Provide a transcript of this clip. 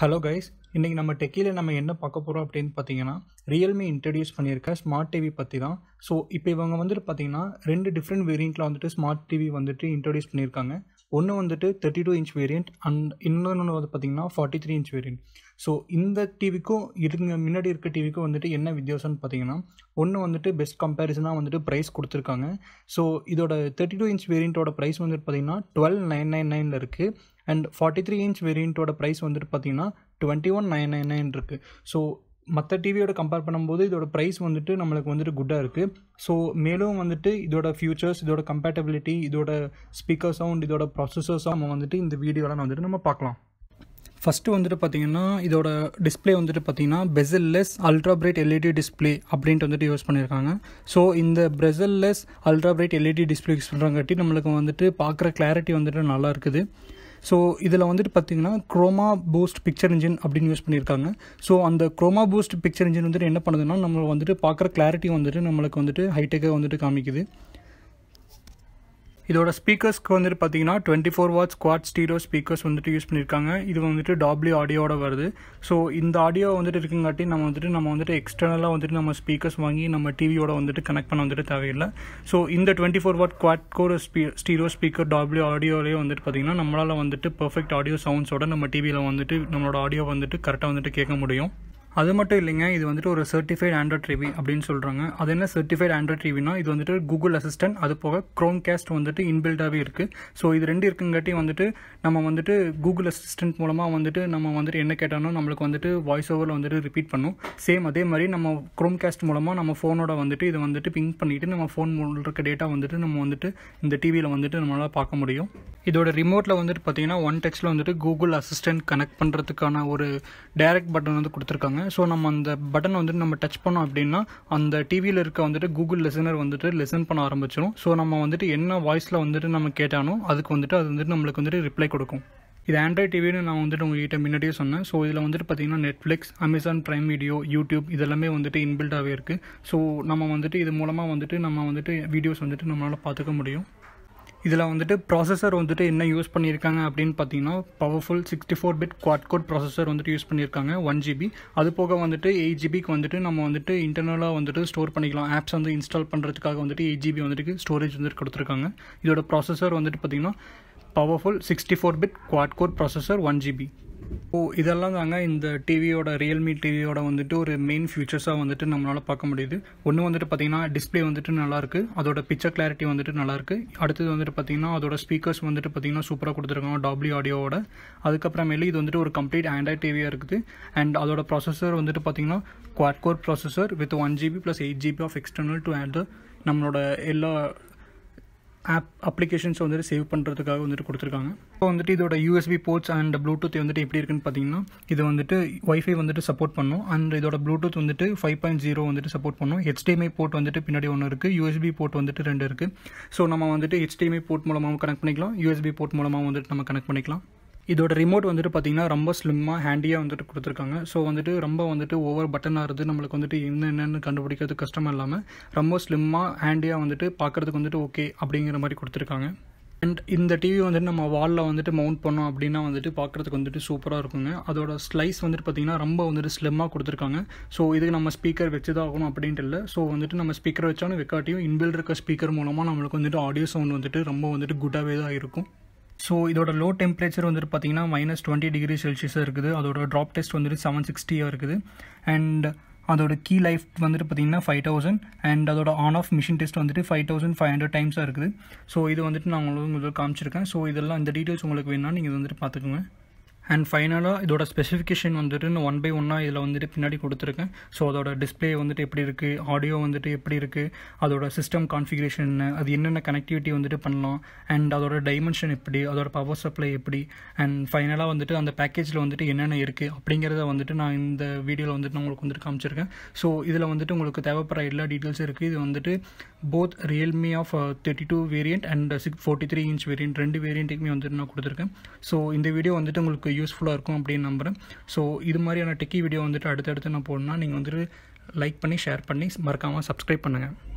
hello guys இன்றைக்கி நம்ம டெக்கியில் நம்ம என்ன பார்க்க போகிறோம் அப்படின்னு பார்த்தீங்கன்னா ரியல்மி இன்ட்ரடியூஸ் பண்ணியிருக்க ஸ்மார்ட் டிவி பற்றி தான் ஸோ இப்போ இவங்க வந்துட்டு பார்த்தீங்கன்னா ரெண்டு டிஃப்ரெண்ட் வேரியண்ட்டில் வந்துட்டு ஸ்மார்ட் டிவி வந்துட்டு இன்ட்ரடியூஸ் பண்ணியிருக்காங்க ஒன்று வந்துட்டு thirty two inch variant and இன்னொன்று வந்து பார்த்திங்கன்னா forty three inch variant so இந்த டிவிக்கும் இருங்க முன்னாடி இருக்க டிவிக்கும் வந்துட்டு என்ன வித்தியாசம்னு பார்த்தீங்கன்னா ஒன்று வந்துட்டு பெஸ்ட் கம்பேரிசனாக வந்துட்டு ப்ரைஸ் கொடுத்துருக்காங்க ஸோ இதோட தேர்ட்டி டூ இன்ச் வேரியண்ட்டோட ப்ரைஸ் வந்துட்டு பார்த்தீங்கன்னா டுவெல் நைன் நைன் நைனில் இருக்குது அண்ட் ஃபார்ட்டி த்ரீ இன்ச் வேரியண்ட்டோட ப்ரைஸ் வந்துட்டு பார்த்தீங்கன்னா twenty one nine nine nine இருக்குது ஸோ மற்ற டிவியோட கம்பேர் பண்ணும்போது இதோட ப்ரைஸ் வந்துட்டு நம்மளுக்கு வந்துட்டு குட்டாக இருக்குது ஸோ மேலும் வந்துட்டு இதோட ஃபியூச்சர்ஸ் இதோட கம்பேட்டபிலிட்டி இதோட ஸ்பீக்கர் சவுண்ட் இதோட ப்ராசஸர்ஸாக நம்ம வந்துட்டு இந்த வீடியோலாம் வந்துட்டு நம்ம பார்க்கலாம் ஃபஸ்ட்டு வந்துட்டு பார்த்தீங்கன்னா இதோட டிஸ்பிளே வந்துட்டு பார்த்தீங்கன்னா bezelless ultra bright LED display அப்படின்ட்டு வந்துட்டு யூஸ் பண்ணியிருக்காங்க ஸோ இந்த bezelless ultra bright LED display use பண்ணுறாங்காட்டி நம்மளுக்கு வந்துட்டு பார்க்குற கிளாரிட்டி வந்துட்டு நல்லா இருக்குது ஸோ இதில் வந்துட்டு பார்த்தீங்கன்னா குரோமா பூஸ்ட் பிக்சர் இன்ஜின் அப்படின்னு யூஸ் பண்ணியிருக்காங்க ஸோ அந்த குரோமா பூஸ்ட் பிக்சர் இன்ஜின் வந்துட்டு என்ன பண்ணுதுன்னா நம்ம வந்துட்டு பார்க்குற கிளாரிட்டி வந்துட்டு நம்மளுக்கு வந்துட்டு ஹைடெக்காக வந்துட்டு காமிக்குது இதோட ஸ்பீக்கர்ஸ்க்கு வந்துட்டு பார்த்தீங்கன்னா twenty four watts quad stereo speakers வந்துட்டு யூஸ் பண்ணியிருக்காங்க இது வந்துட்டு டாப்ளியூ ஆடியோட வருது ஸோ இந்த ஆடியோ வந்துட்டு இருக்குங்காட்டி நம்ம வந்துட்டு நம்ம வந்துட்டு எக்ஸ்டர்னலாக வந்துட்டு நம்ம ஸ்பீக்கர்ஸ் வாங்கி நம்ம டிவியோட வந்துட்டு கனெக்ட் பண்ண வந்துட்டு தேவையில்லை ஸோ இந்த twenty four watt quad core ஸ்பீ ஸ்டீரோ ஸ்பீக்கர் டாப்ளியூ ஆடியோலேயே வந்துட்டு பார்த்தீங்கன்னா நம்மளால் வந்துட்டு பர்ஃபெக்ட் ஆடியோ சவுண்ட்ஸோட நம்ம டிவியில் வந்துட்டு நம்மளோட ஆடியோ வந்துட்டு கரெக்டாக வந்துட்டு கேட்க முடியும் அது மட்டும் இல்லைங்க இது வந்துட்டு ஒரு சர்டிஃபைட் ஆண்ட்ராய்ட் டிவி அப்படின்னு சொல்கிறாங்க அது என்ன சர்டிஃபைட் ஆண்ட்ராய்ட் டிவினா இது வந்துட்டு கூகுள் அசிஸ்டன்ட் அது போக க்ரோம் கேஸ்ட் வந்துட்டு இன்பில்டாகவே இருக்குது ஸோ இது ரெண்டு இருக்குங்காட்டி வந்துட்டு நம்ம வந்துட்டு கூகுள் அசிஸ்டன்ட் மூலமாக வந்துட்டு நம்ம வந்துட்டு என்ன கேட்டாலும் நம்மளுக்கு வந்துட்டு வாய்ஸ் ஓவரில் வந்துட்டு ரிப்பீட் பண்ணும் சேம் அதே மாதிரி நம்ம க்ரோம் கேஸ்ட் மூலமாக நம்ம ஃபோனோட வந்துட்டு இதை வந்துட்டு பிங்க் பண்ணிவிட்டு நம்ம ஃபோன் மூலம் இருக்க டேட்டா வந்துட்டு நம்ம வந்துட்டு இந்த டிவியில் வந்துட்டு நம்மளால் பார்க்க முடியும் இதோட ரிமோட்டில் வந்துட்டு பார்த்தீங்கன்னா ஒன் டெக்ஸில் வந்துட்டு கூகுள் அசிஸ்டன்ட் கனெக்ட் பண்ணுறதுக்கான ஒரு டைரக்ட் பட்டன் வந்து கொடுத்துருக்காங்க ஸோ நம்ம அந்த பட்டனை வந்துட்டு நம்ம டச் பண்ணோம் அப்படின்னா அந்த டிவியில் இருக்க வந்துட்டு கூகுள் லெசனர் வந்துட்டு லெசன் பண்ண ஆரம்பிச்சிடும் ஸோ நம்ம வந்துட்டு என்ன வாய்ஸில் வந்துட்டு நம்ம கேட்டானோ அதுக்கு வந்துட்டு அது வந்துட்டு நம்மளுக்கு வந்துட்டு ரிப்ளை கொடுக்கும் இது ஆண்ட்ராய்ட் டிவின்னு நான் வந்துட்டு உங்ககிட்ட முன்னாடியே சொன்னேன் ஸோ இதில் வந்துட்டு பார்த்தீங்கன்னா Netflix Amazon Prime video YouTube இதெல்லாமே வந்துட்டு இன்பில்டாகவே இருக்குது ஸோ நம்ம வந்துட்டு இது மூலமாக வந்துட்டு நம்ம வந்துட்டு வீடியோஸ் வந்துட்டு நம்மளால் பார்த்துக்க முடியும் இதில் வந்துட்டு ப்ராசஸர் வந்துட்டு என்ன யூஸ் பண்ணியிருக்காங்க அப்படின்னு பார்த்தீங்கன்னா powerful sixty four bit quad core processor வந்துட்டு யூஸ் பண்ணியிருக்காங்க ஒன் ஜிபி அது போக வந்துட்டு எயிட் ஜிபிக்கு வந்துட்டு நம்ம வந்துட்டு இன்டர்னலாக வந்துட்டு ஸ்டோர் பண்ணிக்கலாம் ஆப்ஸ் வந்து இன்ஸ்டால் பண்ணுறதுக்காக வந்துட்டு எயிட் ஜிபி வந்துட்டு ஸ்டோரேஜ் வந்துட்டு கொடுத்துருக்காங்க இதோட ப்ராசஸர் வந்துட்டு பார்த்திங்கன்னா powerful sixty four bit quad core processor one GB ஓ இதெல்லாம் தாங்க இந்த டிவியோட ரியல்மி டிவியோட வந்துட்டு ஒரு மெயின் ஃபியூச்சர்ஸாக வந்துட்டு நம்மளால் பார்க்க முடியுது ஒன்று வந்துட்டு பார்த்தீங்கன்னா டிஸ்பிளே வந்துட்டு நல்லாயிருக்கு அதோட பிக்சர் கிளாரிட்டி வந்துட்டு நல்லாயிருக்கு அடுத்தது வந்துட்டு பார்த்தீங்கன்னா அதோட ஸ்பீக்கர்ஸ் வந்துட்டு பார்த்தீங்கன்னா சூப்பராக கொடுத்துருக்காங்க டபிள்யூ ஆடியோவோட அதுக்கப்புறமேலு இது வந்துட்டு ஒரு கம்ப்ளீட் ஆண்ட்ராய்ட் டிவியாக இருக்குது அண்ட் அதோட ப்ராசஸர் வந்துட்டு பார்த்தீங்கன்னா quad core processor with one GB plus eight GB of external to add நம்மளோட எல்லா ஆப் அப்ளிகேஷன்ஸ் வந்துட்டு சேவ் பண்ணுறதுக்காக வந்துட்டு கொடுத்துருக்காங்க இப்போ வந்துட்டு இதோட யூஎஸ்பி போர்ட்ஸ் அண்ட் ப்ளூடூத் வந்துட்டு எப்படி இருக்குன்னு பார்த்தீங்கன்னா இது வந்துட்டு ஒய்ஃபை வந்துட்டு சப்போர்ட் பண்ணும் அண்ட் இதோட ப்ளூடூத் வந்துட்டு ஃபைவ் பாயிண்ட் ஜீரோ வந்துட்டு சப்போர்ட் பண்ணும் ஹெச்டிஎம்ஐ போர்ட் வந்துட்டு பின்னாடி ஒன்று இருக்குது யூஎஸ்பி போர்ட் வந்துட்டு ரெண்டு இருக்குது ஸோ நம்ம வந்துட்டு ஹெச்டிஎம்ஐ போர்ட் மூலமாகவும் கனெக்ட் பண்ணிக்கலாம் யூஎஸ்பி போர்ட் மூலமாக வந்துட்டு நம்ம கனெக்ட் பண்ணிக்கலாம் இதோட ரிமோட் வந்துட்டு பார்த்தீங்கன்னா ரொம்ப ஸ்லிம்மாக ஹேண்டியாக வந்துட்டு கொடுத்துருக்காங்க ஸோ வந்துட்டு ரொம்ப வந்துட்டு ஒவ்வொரு பட்டனாக இருந்து நம்மளுக்கு வந்துட்டு என்ன என்னென்னு கண்டுபிடிக்கிறது கஷ்டமாக இல்லாமல் ரொம்ப ஸ்லிம்மாக ஹேண்டியாக வந்துட்டு பார்க்குறதுக்கு வந்துட்டு ஓகே அப்படிங்கிற மாதிரி கொடுத்துருக்காங்க அண்ட் இந்த டிவி வந்துட்டு நம்ம வாலில் வந்துட்டு மவுண்ட் பண்ணோம் அப்படின்னா வந்துட்டு பார்க்குறதுக்கு வந்துட்டு சூப்பராக இருக்குங்க அதோட ஸ்லைஸ் வந்துட்டு பார்த்திங்கன்னா ரொம்ப வந்துட்டு ஸ்லிம்மாக கொடுத்துருக்காங்க ஸோ இதுக்கு நம்ம ஸ்பீக்கர் வச்சு தான் ஆகணும் அப்படின்ட்டு இல்லை ஸோ வந்துட்டு நம்ம ஸ்பீக்கர் வச்சாலும் வெக்காட்டியும் இன்பில் இருக்க ஸ்பீக்கர் மூலமாக நம்மளுக்கு வந்துட்டு ஆடியோ சவுண்ட் வந்துட்டு ரொம்ப வந்துட்டு குட்டாகவே தான் இருக்கும் ஸோ இதோட லோ டெம்பரேச்சர் வந்துட்டு பார்த்தீங்கன்னா மைனஸ் டுவெண்ட்டி டிகிரி செல்சியஸாக இருக்குது அதோட ட்ராப் டெஸ்ட் வந்துட்டு செவன் சிக்ஸ்டியாக இருக்குது அண்ட் அதோட கீ லைஃப் வந்துட்டு பார்த்தீங்கன்னா ஃபைவ் தௌசண்ட் அண்ட் அதோட ஆன் ஆஃப் மிஷின் டெஸ்ட் வந்துட்டு ஃபைவ் தௌசண்ட் ஃபைவ் ஹண்ட்ரட் டைம்ஸாக இருக்குது ஸோ இது வந்துட்டு நான் உங்களுக்கு உங்களுக்கு காமிச்சிருக்கேன் ஸோ இதெல்லாம் இந்த டீட்டெயில்ஸ் உங்களுக்கு வேணும்னா நீங்கள் வந்துட்டு பார்த்துக்கோங்க அண்ட் ஃபைனலாக இதோட ஸ்பெசிஃபிகேஷன் வந்துட்டு நான் ஒன் பை ஒன்னாக இதில் வந்துட்டு பின்னாடி கொடுத்துருக்கேன் ஸோ அதோட டிஸ்பிளே வந்துட்டு எப்படி இருக்குது ஆடியோ வந்துட்டு எப்படி இருக்குது அதோட சிஸ்டம் கான்ஃபிகரேஷன் அது என்னென்ன கனெக்டிவிட்டி வந்துட்டு பண்ணலாம் அண்ட் அதோட டைமென்ஷன் எப்படி அதோட பவர் சப்ளை எப்படி அண்ட் ஃபைனலாக வந்துட்டு அந்த பேக்கேஜில் வந்துட்டு என்னென்ன இருக்குது அப்படிங்கிறத வந்துட்டு நான் இந்த வீடியோவில் வந்துட்டு நான் உங்களுக்கு வந்துட்டு காமிச்சிருக்கேன் ஸோ இதில் வந்துட்டு உங்களுக்கு தேவைப்படுற எல்லா டீட்டெயில்ஸும் இருக்குது இது வந்துட்டு both Realme of thirty two variant and six forty three inch variant ரெண்டு வேரியண்ட்டுக்குமே வந்துட்டு நான் கொடுத்துருக்கேன் ஸோ இந்த வீடியோ வந்துட்டு உங்களுக்கு யூஸ்ஃபுல்லாக இருக்கும் அப்படின்னு நம்புகிறேன் ஸோ இது மாதிரியான டெக்கி வீடியோ வந்துட்டு அடுத்தடுத்து நான் போடணும்னா நீங்கள் வந்துட்டு லைக் பண்ணி ஷேர் பண்ணி மறக்காமல் சப்ஸ்கிரைப் பண்ணுங்கள்